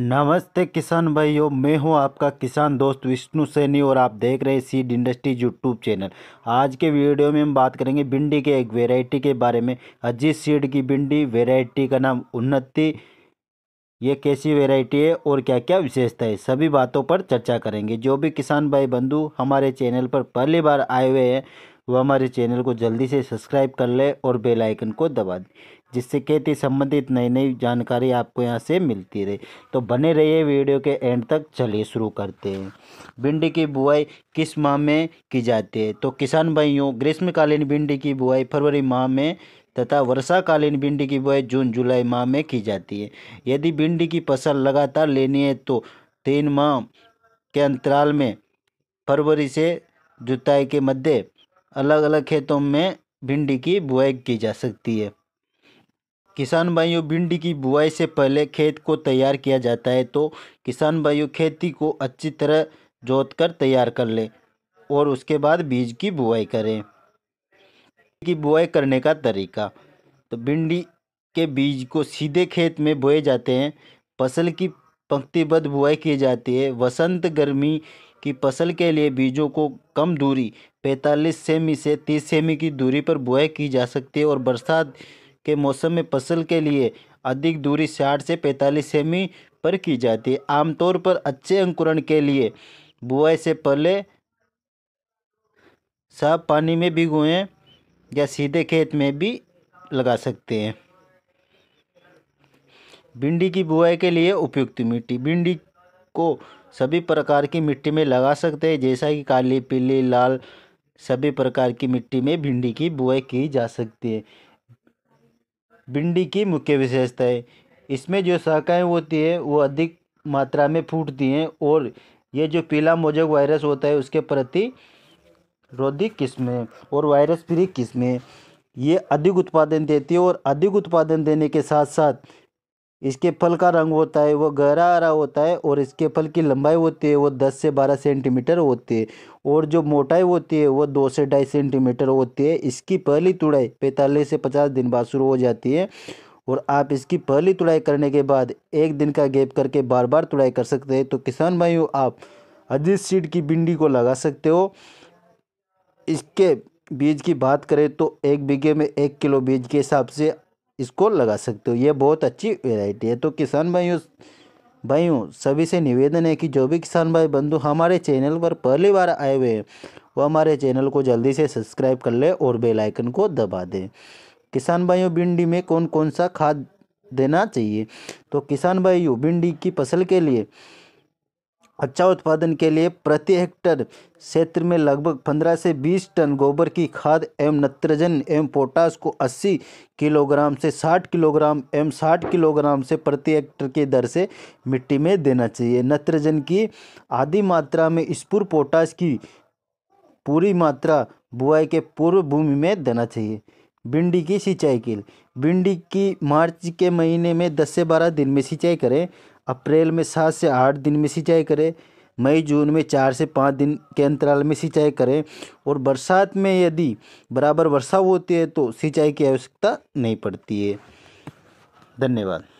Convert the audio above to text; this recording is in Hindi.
नमस्ते किसान भाइयों मैं हूं आपका किसान दोस्त विष्णु सैनी और आप देख रहे हैं सीड इंडस्ट्रीज यूट्यूब चैनल आज के वीडियो में हम बात करेंगे भिंडी के एक वेराइटी के बारे में अजीत सीड की भिंडी वेराइटी का नाम उन्नति ये कैसी वेराइटी है और क्या क्या विशेषता है सभी बातों पर चर्चा करेंगे जो भी किसान भाई बंधु हमारे चैनल पर पहली बार आए हुए हैं वो हमारे चैनल को जल्दी से सब्सक्राइब कर ले और बेलाइकन को दबा दें जिससे खेती संबंधित नई नई जानकारी आपको यहाँ से मिलती रहे तो बने रहिए वीडियो के एंड तक चलिए शुरू करते हैं भिंडी की बुआई किस माह में की जाती है तो किसान भाइयों ग्रीष्मकालीन भिंडी की बुआई फरवरी माह में तथा वर्षाकालीन भिंडी की बुआई जून जुलाई माह में की जाती है यदि भिंडी की फसल लगातार लेनी है तो तीन माह के अंतराल में फरवरी से जुताई के मध्य अलग अलग खेतों में भिंडी की बुआई की जा सकती है किसान भाइयों भिंडी की बुआई से पहले खेत को तैयार किया जाता है तो किसान भाइयों खेती को अच्छी तरह जोत कर तैयार कर लें और उसके बाद बीज की बुआई करें की बुआई करने का तरीका तो भिंडी के बीज को सीधे खेत में बोए जाते हैं फसल की पंक्तिबद्ध बुआई की जाती है वसंत गर्मी की फसल के लिए बीजों को कम दूरी 45 सेमी से 30 सेमी की दूरी पर बुआई की जा सकती है और बरसात के मौसम में फसल के लिए अधिक दूरी साठ से पैंतालीस सेमी पर की जाती है आमतौर पर अच्छे अंकुरण के लिए बुआई से पहले साफ पानी में भिगोएं या सीधे खेत में भी लगा सकते हैं भिंडी की बुआई के लिए उपयुक्त मिट्टी भिंडी को सभी प्रकार की मिट्टी में लगा सकते हैं जैसा कि काली पीली लाल सभी प्रकार की मिट्टी में भिंडी की बुआई की जा सकती है भिंडी की मुख्य विशेषता है इसमें जो शाखाएँ होती है वो अधिक मात्रा में फूटती हैं और ये जो पीला मोजक वायरस होता है उसके प्रति रोधी किस्में और वायरस फ्री किस्में ये अधिक उत्पादन देती है और अधिक उत्पादन देने के साथ साथ इसके फल का रंग होता है वो गहरा हरा होता है और इसके फल की लंबाई होती है वो दस से बारह सेंटीमीटर होती है और जो मोटाई होती है वो दो से ढाई सेंटीमीटर होती है इसकी पहली तुड़ाई पैंतालीस से पचास दिन बाद शुरू हो जाती है और आप इसकी पहली तुड़ाई करने के बाद एक दिन का गैप करके बार बार तुड़ाई कर सकते हैं तो किसान भाइयों आप अजीत सीड की भिंडी को लगा सकते हो इसके बीज की बात करें तो एक बीघे में एक किलो बीज के हिसाब से इसको लगा सकते हो ये बहुत अच्छी वेराइटी है तो किसान भाइयों भाइयों सभी से निवेदन है कि जो भी किसान भाई बंधु हमारे चैनल पर पहली बार आए हुए हैं वो हमारे चैनल को जल्दी से सब्सक्राइब कर ले और बेल आइकन को दबा दें किसान भाइयों भिंडी में कौन कौन सा खाद देना चाहिए तो किसान भाइयों भिंडी की फसल के लिए अच्छा उत्पादन के लिए प्रति हेक्टर क्षेत्र में लगभग 15 से 20 टन गोबर की खाद एवं नत्रजन एवं पोटास को 80 किलोग्राम से 60 किलोग्राम एवं 60 किलोग्राम से प्रति हेक्टर की दर से मिट्टी में देना चाहिए नत्रजन की आधी मात्रा में स्पुर पोटास की पूरी मात्रा बुआई के पूर्व भूमि में देना चाहिए भिंडी की सिंचाई के लिए भिंडी की मार्च के महीने में दस से बारह दिन में सिंचाई करें अप्रैल में सात से आठ दिन में सिंचाई करें मई जून में चार से पाँच दिन के अंतराल में सिंचाई करें और बरसात में यदि बराबर वर्षा होती है तो सिंचाई की आवश्यकता नहीं पड़ती है धन्यवाद